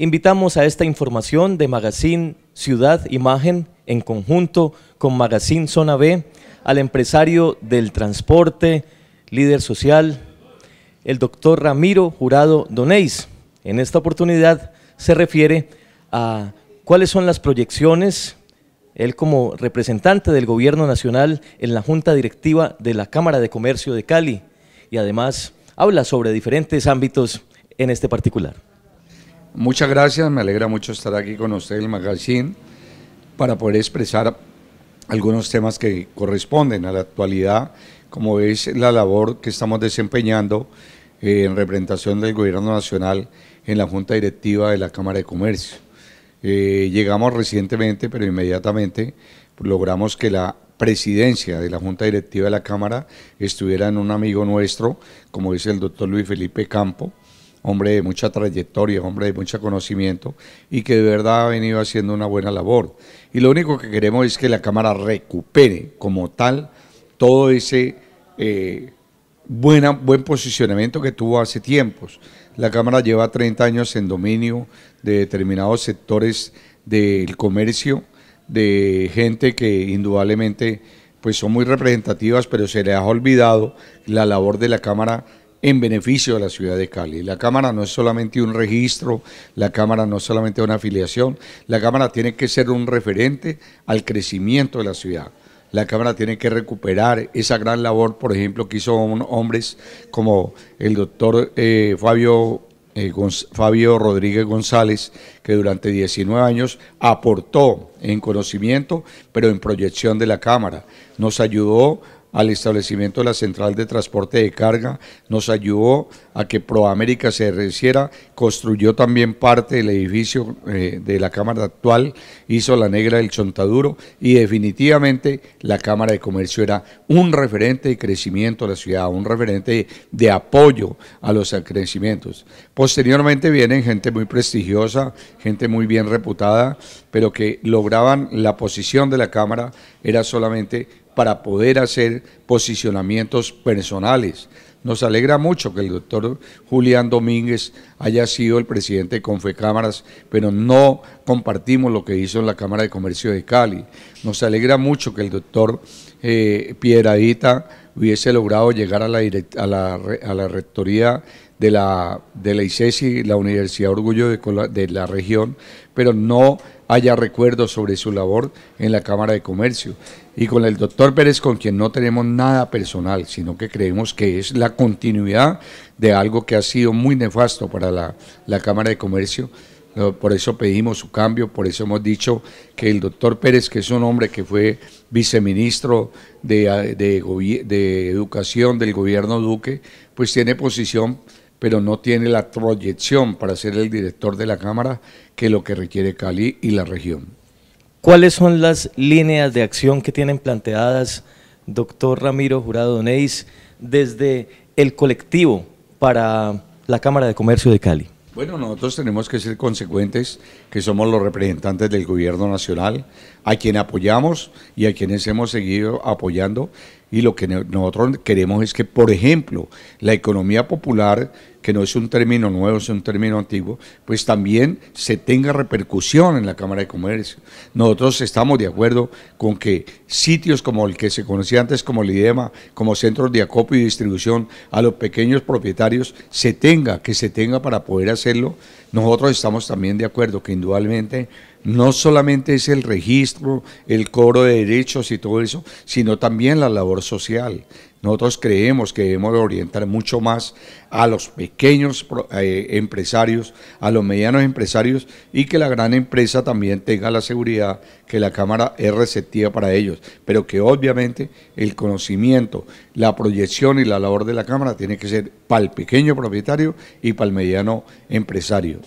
Invitamos a esta información de Magazine Ciudad Imagen en conjunto con Magazine Zona B al empresario del transporte, líder social, el doctor Ramiro Jurado Donéis. En esta oportunidad se refiere a cuáles son las proyecciones, él como representante del gobierno nacional en la Junta Directiva de la Cámara de Comercio de Cali y además habla sobre diferentes ámbitos en este particular. Muchas gracias, me alegra mucho estar aquí con usted en el magazine para poder expresar algunos temas que corresponden a la actualidad, como es la labor que estamos desempeñando eh, en representación del Gobierno Nacional en la Junta Directiva de la Cámara de Comercio. Eh, llegamos recientemente, pero inmediatamente logramos que la presidencia de la Junta Directiva de la Cámara estuviera en un amigo nuestro, como es el doctor Luis Felipe Campo, hombre de mucha trayectoria, hombre de mucho conocimiento y que de verdad ha venido haciendo una buena labor. Y lo único que queremos es que la Cámara recupere como tal todo ese eh, buena, buen posicionamiento que tuvo hace tiempos. La Cámara lleva 30 años en dominio de determinados sectores del comercio, de gente que indudablemente pues son muy representativas, pero se le ha olvidado la labor de la Cámara en beneficio de la ciudad de Cali. La Cámara no es solamente un registro, la Cámara no es solamente una afiliación, la Cámara tiene que ser un referente al crecimiento de la ciudad. La Cámara tiene que recuperar esa gran labor, por ejemplo, que hizo hombres como el doctor eh, Fabio, eh, Fabio Rodríguez González, que durante 19 años aportó en conocimiento, pero en proyección de la Cámara. Nos ayudó al establecimiento de la central de transporte de carga, nos ayudó a que ProAmérica se reciera, construyó también parte del edificio eh, de la Cámara actual, hizo la negra del Chontaduro y definitivamente la Cámara de Comercio era un referente de crecimiento de la ciudad, un referente de, de apoyo a los crecimientos. Posteriormente vienen gente muy prestigiosa, gente muy bien reputada, pero que lograban la posición de la Cámara era solamente para poder hacer posicionamientos personales. Nos alegra mucho que el doctor Julián Domínguez haya sido el presidente de Confecámaras, pero no compartimos lo que hizo en la Cámara de Comercio de Cali. Nos alegra mucho que el doctor eh, Piedradita hubiese logrado llegar a la, a la, a la rectoría de la, de la ICESI, e la Universidad Orgullo de, de la región, pero no haya recuerdos sobre su labor en la Cámara de Comercio. Y con el doctor Pérez, con quien no tenemos nada personal, sino que creemos que es la continuidad de algo que ha sido muy nefasto para la, Cámara de Comercio. Por eso pedimos su cambio, por eso hemos dicho que el doctor Pérez, que es un hombre que fue viceministro de, de, de Educación del gobierno Duque, pues tiene posición pero no tiene la proyección para ser el director de la Cámara que lo que requiere Cali y la región. ¿Cuáles son las líneas de acción que tienen planteadas, doctor Ramiro Jurado Neis, desde el colectivo para la Cámara de Comercio de Cali? Bueno, nosotros tenemos que ser consecuentes, que somos los representantes del gobierno nacional, a quien apoyamos y a quienes hemos seguido apoyando. Y lo que nosotros queremos es que, por ejemplo, la economía popular que no es un término nuevo, es un término antiguo, pues también se tenga repercusión en la Cámara de Comercio. Nosotros estamos de acuerdo con que sitios como el que se conocía antes como el IDEMA, como centros de acopio y distribución a los pequeños propietarios, se tenga, que se tenga para poder hacerlo. Nosotros estamos también de acuerdo que indudablemente no solamente es el registro, el cobro de derechos y todo eso, sino también la labor social. Nosotros creemos que debemos orientar mucho más a los pequeños eh, empresarios, a los medianos empresarios y que la gran empresa también tenga la seguridad que la Cámara es receptiva para ellos, pero que obviamente el conocimiento, la proyección y la labor de la Cámara tiene que ser para el pequeño propietario y para el mediano empresario.